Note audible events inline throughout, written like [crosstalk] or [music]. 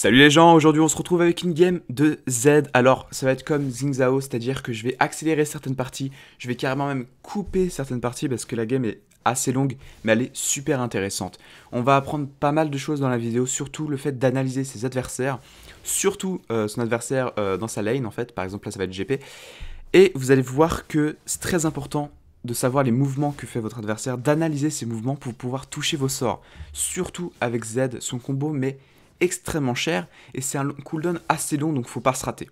Salut les gens, aujourd'hui on se retrouve avec une game de Z. Alors ça va être comme Zingzao, c'est-à-dire que je vais accélérer certaines parties, je vais carrément même couper certaines parties parce que la game est assez longue, mais elle est super intéressante. On va apprendre pas mal de choses dans la vidéo, surtout le fait d'analyser ses adversaires, surtout euh, son adversaire euh, dans sa lane en fait, par exemple là ça va être GP. Et vous allez voir que c'est très important de savoir les mouvements que fait votre adversaire, d'analyser ses mouvements pour pouvoir toucher vos sorts. Surtout avec Z, son combo, mais extrêmement cher et c'est un cooldown assez long donc faut pas se rater.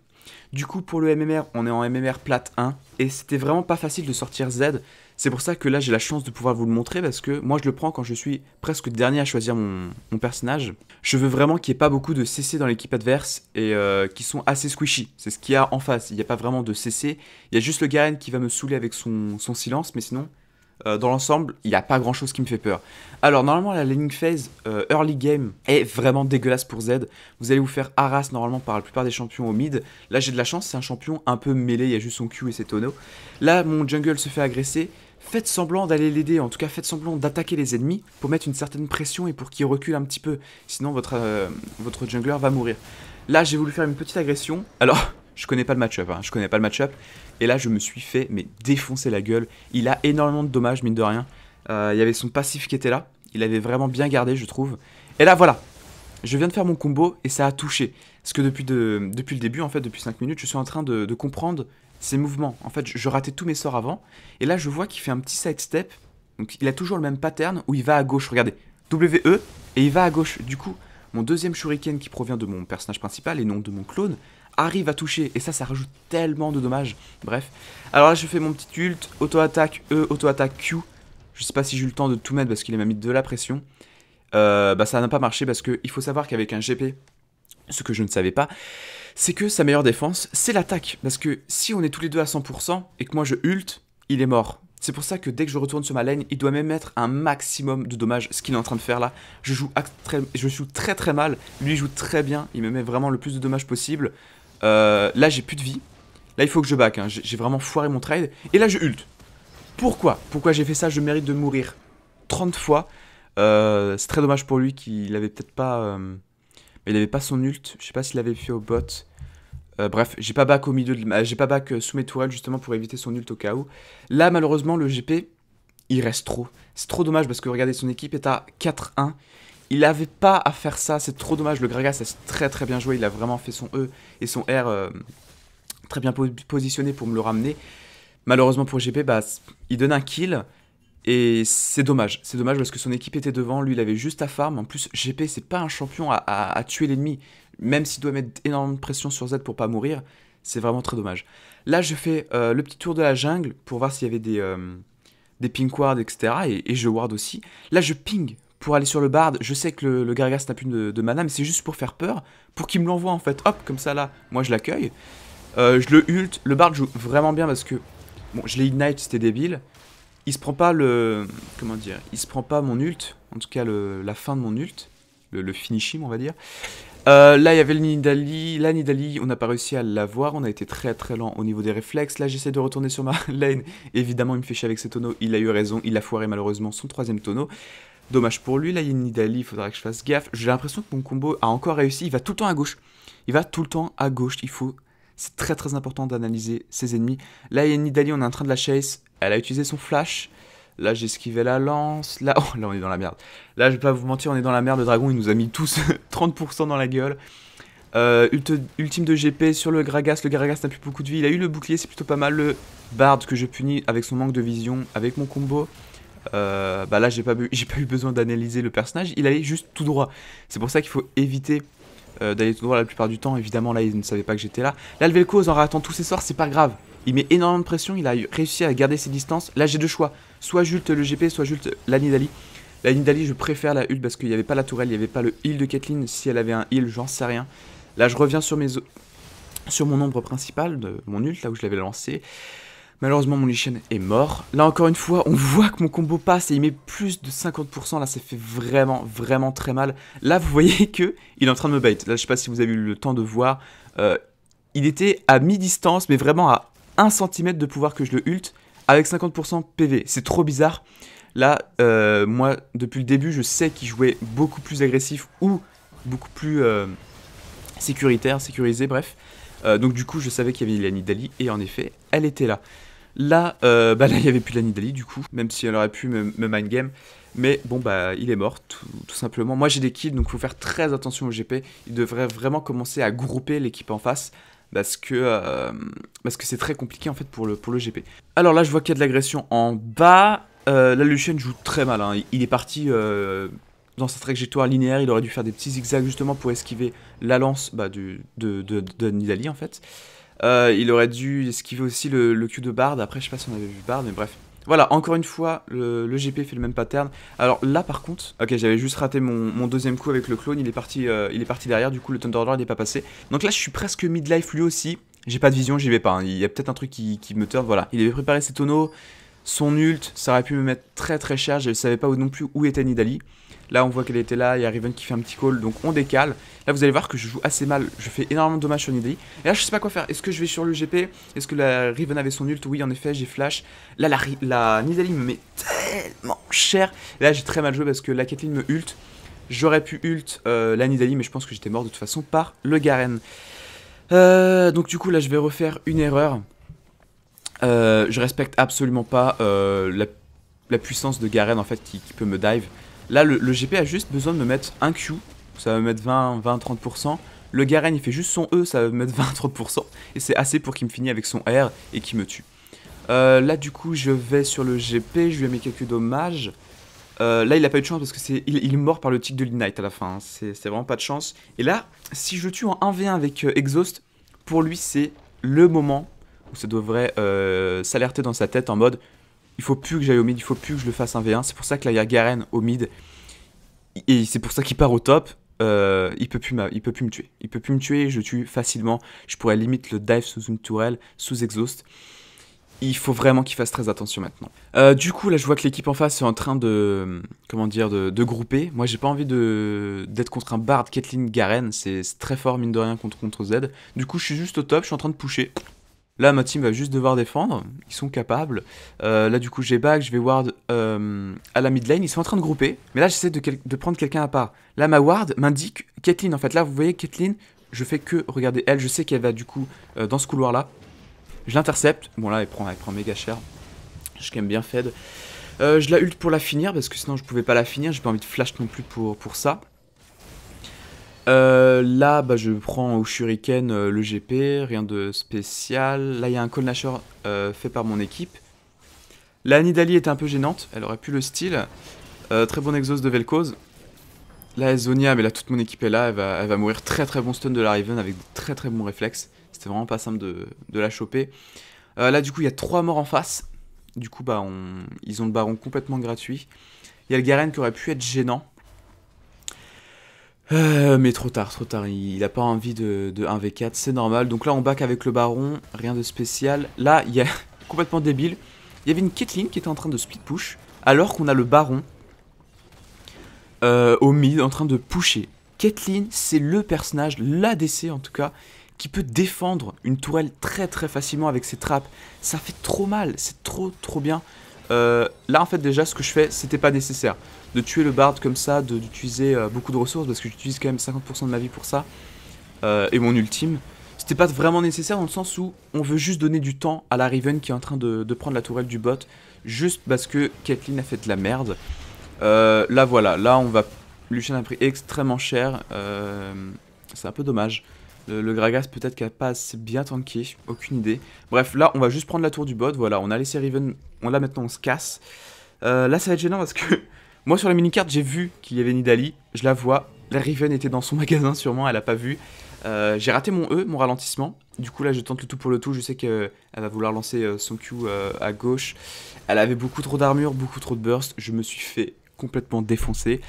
Du coup pour le MMR on est en MMR plate 1 et c'était vraiment pas facile de sortir Z. C'est pour ça que là j'ai la chance de pouvoir vous le montrer parce que moi je le prends quand je suis presque dernier à choisir mon, personnage. Je veux vraiment qu'il n'y ait pas beaucoup de CC dans l'équipe adverse et euh, qui sont assez squishy. C'est ce qu'il y a en face, il n'y a pas vraiment de CC. Il y a juste le Garen qui va me saouler avec son silence mais sinon euh, dans l'ensemble, il n'y a pas grand chose qui me fait peur. Alors, normalement, la laning phase euh, early game est vraiment dégueulasse pour Z. Vous allez vous faire harass normalement par la plupart des champions au mid. Là, j'ai de la chance, c'est un champion un peu mêlé, il y a juste son Q et ses tonneaux. Là, mon jungle se fait agresser. Faites semblant d'aller l'aider, en tout cas faites semblant d'attaquer les ennemis pour mettre une certaine pression et pour qu'ils reculent un petit peu, sinon votre, euh, votre jungler va mourir. Là j'ai voulu faire une petite agression, alors je connais pas le match-up, hein. je connais pas le match-up. Et là, je me suis fait mais défoncer la gueule. Il a énormément de dommages, mine de rien. Euh, il y avait son passif qui était là. Il avait vraiment bien gardé, je trouve. Et là, voilà. Je viens de faire mon combo et ça a touché. Parce que depuis, depuis le début, en fait, depuis 5 minutes, je suis en train de, comprendre ses mouvements. En fait, je, ratais tous mes sorts avant. Et là, je vois qu'il fait un petit sidestep. step. Donc, il a toujours le même pattern où il va à gauche. Regardez. WE et il va à gauche. Du coup, mon deuxième shuriken qui provient de mon personnage principal et non de mon clone arrive à toucher. Et ça, ça rajoute tellement de dommages. Bref. Alors là, je fais mon petit ult. Auto-attaque E, auto-attaque Q. Je sais pas si j'ai eu le temps de tout mettre parce qu'il m'a mis de la pression. Euh, bah ça n'a pas marché parce qu'il faut savoir qu'avec un GP, ce que je ne savais pas, c'est que sa meilleure défense, c'est l'attaque. Parce que si on est tous les deux à 100% et que moi je ult, il est mort. C'est pour ça que dès que je retourne sur ma lane, il doit même mettre un maximum de dommages, ce qu'il est en train de faire là. Je joue, très, je joue très très mal, lui joue très bien, il me met vraiment le plus de dommages possible. Euh, là, j'ai plus de vie. Là, il faut que je back. Hein. J'ai vraiment foiré mon trade. Et là, je ult. Pourquoi Pourquoi j'ai fait ça Je mérite de mourir 30 fois. Euh, c'est très dommage pour lui qu'il avait peut-être pas... Euh, mais il n'avait pas son ult. Je sais pas s'il avait fait au bot. bref, j'ai pas back au milieu de... J'ai pas back sous mes tourelles justement pour éviter son ult au cas où. Là, malheureusement, le GP, il reste trop. C'est trop dommage parce que regardez, son équipe est à 4-1. Il n'avait pas à faire ça, c'est trop dommage. Le Gragas a très très bien joué, il a vraiment fait son E et son R euh, très bien positionné pour me le ramener. Malheureusement pour GP, bah, il donne un kill et c'est dommage. C'est dommage parce que son équipe était devant, lui il avait juste à farm. En plus, GP c'est pas un champion à, tuer l'ennemi, même s'il doit mettre énormément de pression sur Z pour pas mourir. C'est vraiment très dommage. Là, je fais euh, le petit tour de la jungle pour voir s'il y avait des, euh, des ping wards, etc. Et, et, je ward aussi. Là, je ping pour aller sur le bard, je sais que le, le n'a plus de, de, mana, mais c'est juste pour faire peur, pour qu'il me l'envoie en fait. Hop, comme ça là, moi je l'accueille. Euh, je le ult, le bard joue vraiment bien parce que, bon, je l'ai ignite, c'était débile. Il se prend pas le, comment dire, il se prend pas mon ult, en tout cas la fin de mon ult, le, le on va dire. Euh, là, il y avait le Nidali. Là, Nidali, on n'a pas réussi à l'avoir. On a été très très lent au niveau des réflexes. Là, j'essaie de retourner sur ma [laughs] lane. Évidemment, il me fait chier avec ses tonneaux. Il a eu raison. Il a foiré malheureusement son troisième tonneau. Dommage pour lui, là, il y a Nidali, il faudra que je fasse gaffe. J'ai l'impression que mon combo a encore réussi, il va tout le temps à gauche. Il va tout le temps à gauche, il faut... C'est très très important d'analyser ses ennemis. Là, il y a Nidali, on est en train de la chase, elle a utilisé son flash. Là, j'ai esquivé la lance. Là, [laughs] oh, là, on est dans la merde. Là, je vais pas vous mentir, on est dans la merde. Le dragon, il nous a mis tous 30% [laughs] dans la gueule. Euh, ultime de GP sur le Gragas. Le Gragas n'a plus beaucoup de vie. Il a eu le bouclier, c'est plutôt pas mal. Le Bard que je punis avec son manque de vision, avec mon combo. Euh, bah là, j'ai pas, [laughs] j'ai pas eu besoin d'analyser le personnage, il allait juste tout droit. C'est pour ça qu'il faut éviter euh, d'aller tout droit la plupart du temps. Évidemment, là, il ne savait pas que j'étais là. Là, le cause en ratant tous ses sorts, c'est pas grave. Il met énormément de pression, il a réussi à garder ses distances. Là, j'ai deux choix. Soit j'ulte le GP, soit j'ulte l'Anidali. L'Anidali, je préfère la ult parce qu'il n'y avait pas la tourelle, il n'y avait pas le heal de Kathleen Si elle avait un heal, j'en sais rien. Là, je reviens sur mes... Sur mon ombre principal, de mon ult, là où je l'avais lancé. Malheureusement, mon Lichen est mort. Là, encore une fois, on voit que mon combo passe et il met plus de 50%. Là, ça fait vraiment, vraiment très mal. Là, vous voyez [laughs] que il est en train de me bait. Là, je sais pas si vous avez eu le temps de voir. Euh, il était à mi-distance, mais vraiment à 1 cm de pouvoir que je le ult avec 50% PV. C'est trop bizarre. Là, euh, moi, depuis le début, je sais qu'il jouait beaucoup plus agressif ou beaucoup plus euh, sécuritaire, sécurisé, bref. donc du coup, je savais qu'il y avait Ilani Dali, et en effet, elle était là. Là, euh, bah il n'y avait plus de la Nidali du coup, même si elle aurait pu me, mind game. Mais bon, bah, il est mort, tout, simplement. Moi, j'ai des kills, donc il faut faire très attention au GP. Il devrait vraiment commencer à grouper l'équipe en face, parce que euh, parce que c'est très compliqué, en fait, pour le, pour le GP. Alors là, je vois qu'il y a de l'agression en bas. Euh, là, Lucien joue très mal. Hein. Il, est parti euh, dans sa trajectoire linéaire. Il aurait dû faire des petits zigzags, justement, pour esquiver la lance bah, de, de, en fait. Euh, il aurait dû esquiver aussi le, le Q de Bard. Après, je sais pas si on avait vu Bard, mais bref. Voilà, encore une fois, le, GP fait le même pattern. Alors là, par contre, ok, j'avais juste raté mon, deuxième coup avec le clone. Il est parti, euh, il est parti derrière. Du coup, le Thunderlord n'est pas passé. Donc là, je suis presque midlife lui aussi. J'ai pas de vision, j'y vais pas. Hein. Il y a peut-être un truc qui, me turn. Voilà, il avait préparé ses tonneaux, son ult. Ça aurait pu me mettre très très cher. Je savais pas non plus où était Nidali. Là, on voit qu'elle était là, il y a Riven qui fait un petit call, donc on décale. Là, vous allez voir que je joue assez mal, je fais énormément de dommages sur Nidalee. Et là, je sais pas quoi faire. Est-ce que je vais sur le GP Est-ce que la Riven avait son ult Oui, en effet, j'ai flash. Là, la, la Nidalee me met tellement cher. là, j'ai très mal joué parce que la Caitlyn me ult. J'aurais pu ult euh, la Nidalee, mais je pense que j'étais mort de toute façon par le Garen. Euh, donc du coup, là, je vais refaire une erreur. Euh, je respecte absolument pas la, puissance de Garen, en fait, qui peut me dive. Là, le, GP a juste besoin de me mettre un Q, ça va me mettre 20, 20, 30%. Le Garen, il fait juste son E, ça va me mettre 20, 30%. Et c'est assez pour qu'il me finisse avec son R et qu'il me tue. Euh, là, du coup, je vais sur le GP, je lui ai mis quelques dommages. Euh, là, il a pas eu de chance parce que c'est il, est mort par le tick de l'Ignite à la fin. Hein. C'est vraiment pas de chance. Et là, si je le tue en 1v1 avec euh, Exhaust, pour lui, c'est le moment où ça devrait s'alerter dans sa tête en mode il faut plus que j'aille au mid, il faut plus que je le fasse un V1. C'est pour ça que là, il y a Garen au mid. Et c'est pour ça qu'il part au top. Euh, il peut plus peut plus me tuer. Il peut plus me tuer, je tue facilement. Je pourrais limite le dive sous une tourelle, sous exhaust. Il faut vraiment qu'il fasse très attention maintenant. Euh, du coup, là, je vois que l'équipe en face est en train de, comment dire, de, grouper. Moi, j'ai pas envie d'être contre un Bard, Caitlyn, Garen. C'est très fort, mine de rien, contre, contre Z. Du coup, je suis juste au top, je suis en train de pusher. Là, ma team va juste devoir défendre. Ils sont capables. Euh, là, du coup, j'ai back. Je vais ward euh, à la mid lane. Ils sont en train de grouper. Mais là, j'essaie de, prendre quelqu'un à part. Là, ma ward m'indique Caitlyn. En fait, là, vous voyez Caitlyn, je fais que regarder elle. Je sais qu'elle va, du coup, euh, dans ce couloir-là. Je l'intercepte. Bon, là, elle prend, elle prend méga cher. Je suis bien fed. je la ult pour la finir parce que sinon je pouvais pas la finir, j'ai pas envie de flash non plus pour, pour ça. Euh, là, bah, je prends au shuriken euh, le GP, rien de spécial. Là, il y a un call euh, fait par mon équipe. La Nidali était un peu gênante, elle aurait pu le style. Euh, très bon exhaust de Vel'Koz. Là, Zonia, mais là, toute mon équipe est là, elle va, mourir très très bon stun de la Riven avec de très très bons réflexes. C'était vraiment pas simple de, de la choper. là, du coup, il y a trois morts en face. Du coup, bah, on... ils ont le baron complètement gratuit. Il y a le Garen qui aurait pu être gênant euh, mais trop tard, trop tard. Il a pas envie de, 1v4, c'est normal. Donc là, on back avec le baron, rien de spécial. Là, il y a [laughs] complètement débile. Il y avait une Caitlyn qui était en train de split push, alors qu'on a le baron euh, au mid en train de pusher. Caitlyn, c'est le personnage, l'ADC en tout cas, qui peut défendre une tourelle très très facilement avec ses trappes. Ça fait trop mal, c'est trop trop bien. Euh, là, en fait, déjà, ce que je fais, c'était pas nécessaire. De tuer le bard comme ça, d'utiliser euh, beaucoup de ressources, parce que j'utilise quand même 50% de ma vie pour ça, euh, et mon ultime, c'était pas vraiment nécessaire dans le sens où on veut juste donner du temps à la Riven qui est en train de, prendre la tourelle du bot, juste parce que Caitlyn a fait de la merde. là, voilà, là, on va... Lucien a pris extrêmement cher, c'est un peu dommage. Le, Gragas peut-être qu'elle passe bien tanké, aucune idée. Bref, là, on va juste prendre la tour du bot, voilà, on a laissé Riven là maintenant on se casse. Euh, là ça va être gênant parce que [laughs] moi sur la mini carte j'ai vu qu'il y avait Nidali, je la vois, la Riven était dans son [laughs] magasin sûrement, elle a pas vu. Euh, j'ai raté mon E, mon ralentissement. Du coup là je tente le tout pour le tout, je sais qu'elle va vouloir lancer euh, son Q à gauche. Elle avait beaucoup trop d'armure, beaucoup trop de burst, je me suis fait complètement défoncer.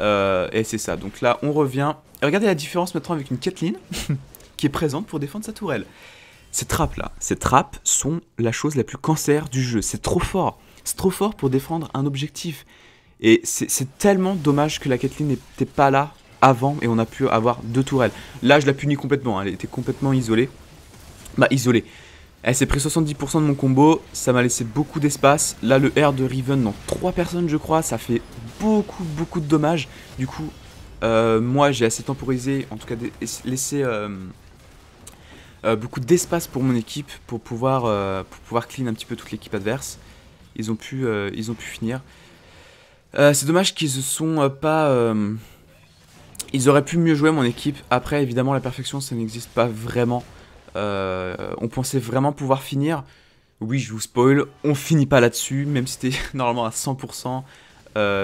et c'est ça, donc là on revient. regardez la différence maintenant avec une Kathleen [laughs] qui est présente pour défendre sa tourelle. Ces trappes-là, ces trappes sont la chose la plus cancer du jeu. C'est trop fort. C'est trop fort pour défendre un objectif. Et c'est tellement dommage que la Kathleen n'était pas là avant et on a pu avoir deux tourelles. Là, je la punis complètement. Elle était complètement isolée. Bah, isolée. Elle s'est pris 70% de mon combo, ça m'a laissé beaucoup d'espace. Là, le R de Riven dans 3 personnes, je crois, ça fait beaucoup, beaucoup de dommages. Du coup, euh, moi, j'ai assez temporisé, en tout cas laissé euh, euh, beaucoup d'espace pour mon équipe pour pouvoir, euh, pour pouvoir clean un petit peu toute l'équipe adverse. Ils ont pu, euh, ils ont pu finir. c'est dommage qu'ils ne sont pas... ils auraient pu mieux jouer mon équipe. Après, évidemment, la perfection, ça n'existe pas vraiment. on pensait vraiment pouvoir finir. Oui, je vous spoil, on finit pas là-dessus, même si c'était [laughs] normalement à 100%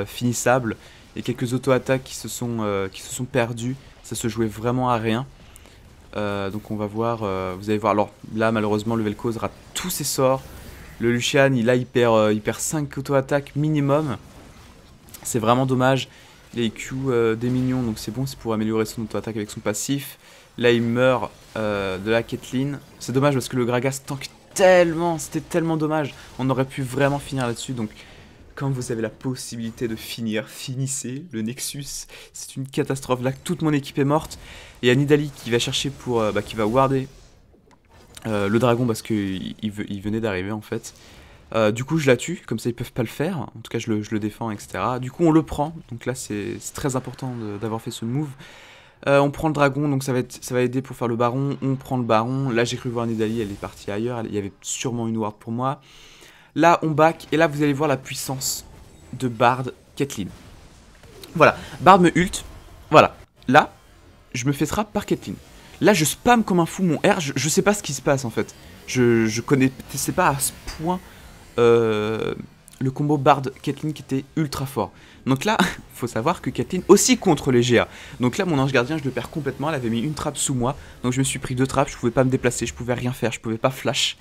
finissable. Et quelques auto-attaques qui, se sont qui se sont perdues, ça se jouait vraiment à rien. Euh, donc on va voir, euh, vous allez voir, alors là malheureusement le Vel'Koz rate tous ses sorts. Le Lucian, il a, hyper euh, perd, 5 auto-attaques minimum. C'est vraiment dommage. Les Q des minions, donc c'est bon, c'est pour améliorer son auto-attaque avec son passif. Là il meurt de la Caitlyn. C'est dommage parce que le Gragas tank tellement, c'était tellement dommage. On aurait pu vraiment finir là-dessus, donc quand vous avez la possibilité de finir, finissez le Nexus. C'est une catastrophe. Là, toute mon équipe est morte. Et Anidali qui va chercher pour. Euh, bah, qui va warder euh, le dragon parce qu'il il, venait d'arriver en fait. Euh, du coup, je la tue, comme ça ils peuvent pas le faire. En tout cas, je le, défends, etc. Du coup, on le prend. Donc là, c'est très important d'avoir fait ce move. on prend le dragon, donc ça va, ça va aider pour faire le baron. On prend le baron. Là, j'ai cru voir Nidali, elle est partie ailleurs. Il y avait sûrement une ward pour moi. Là, on back, et là, vous allez voir la puissance de Bard Caitlyn. Voilà, Bard me ult. Voilà, là, je me fais trap par Caitlyn. Là, je spam comme un fou mon R. Je, sais pas ce qui se passe en fait. Je, je connaissais pas à ce point euh, le combo Bard Caitlyn qui était ultra fort. Donc là, [laughs] faut savoir que Caitlyn aussi contre les GA. Donc là, mon ange gardien, je le perds complètement. Elle avait mis une trappe sous moi. Donc je me suis pris deux trappes. Je pouvais pas me déplacer. Je pouvais rien faire. Je pouvais pas flash.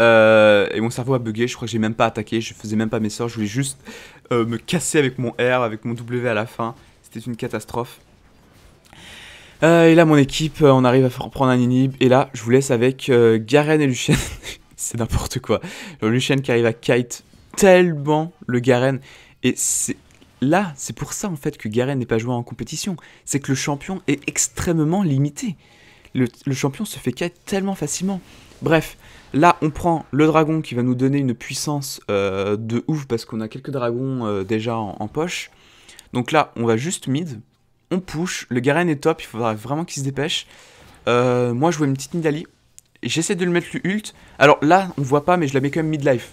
Euh, et mon cerveau a bugué, je crois que j'ai même pas attaqué, je faisais même pas mes sorts, je voulais juste euh, me casser avec mon R, avec mon W à la fin. C'était une catastrophe. Euh, et là, mon équipe, on arrive à reprendre un inhib. Et là, je vous laisse avec Garen et Lucien. [laughs] c'est n'importe quoi. Lucien qui arrive à kite tellement le Garen. Et là, c'est pour ça en fait que Garen n'est pas joué en compétition. C'est que le champion est extrêmement limité. Le, le champion se fait kite tellement facilement. Bref, là on prend le dragon qui va nous donner une puissance euh, de ouf parce qu'on a quelques dragons euh, déjà en, poche. Donc là on va juste mid, on push, le Garen est top, il faudra vraiment qu'il se dépêche. Euh, moi je vois une petite Nidali, j'essaie de lui mettre le ult. Alors là on voit pas mais je la mets quand même mid-life.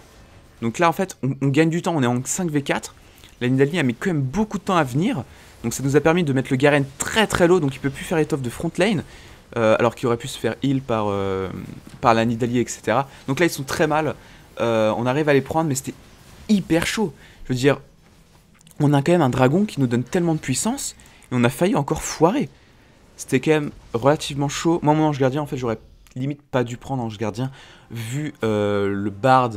Donc là en fait on, gagne du temps, on est en 5v4. La Nidali a mis quand même beaucoup de temps à venir. Donc ça nous a permis de mettre le Garen très très low donc il peut plus faire étoffe de front lane. Euh, alors qu'il aurait pu se faire heal par, euh, par la etc. Donc là, ils sont très mal. Euh, on arrive à les prendre, mais c'était hyper chaud. Je veux dire, on a quand même un dragon qui nous donne tellement de puissance, et on a failli encore foirer. C'était quand même relativement chaud. Moi, mon ange gardien, en fait, j'aurais limite pas dû prendre ange gardien, vu euh, le bard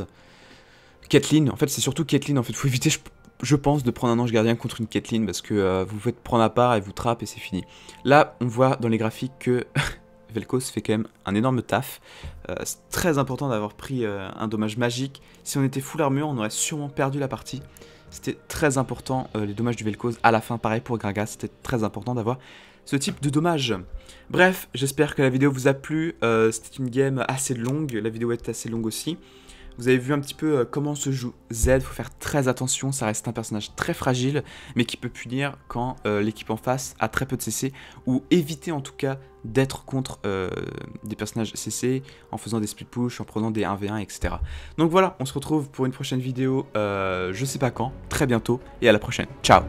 Kathleen, en fait, c'est surtout Kathleen, en fait, faut éviter, je je pense, de prendre un ange gardien contre une Caitlyn parce que vous euh, vous faites prendre à part, et vous trappe et c'est fini. Là, on voit dans les graphiques que [laughs] Velkos fait quand même un énorme taf. Euh, c'est très important d'avoir pris euh, un dommage magique. Si on était full armure, on aurait sûrement perdu la partie. C'était très important, les dommages du Velkos. À la fin, pareil pour Gragas, c'était très important d'avoir ce type de dommage. Bref, j'espère que la vidéo vous a plu. c'était une game assez longue, la vidéo est assez longue aussi. Vous avez vu un petit peu euh, comment se joue Z, faut faire très attention, ça reste un personnage très fragile, mais qui peut punir quand euh, l'équipe en face a très peu de CC, ou éviter en tout cas d'être contre euh, des personnages CC en faisant des split push, en prenant des 1v1, etc. Donc voilà, on se retrouve pour une prochaine vidéo, je sais pas quand, très bientôt, et à la prochaine, ciao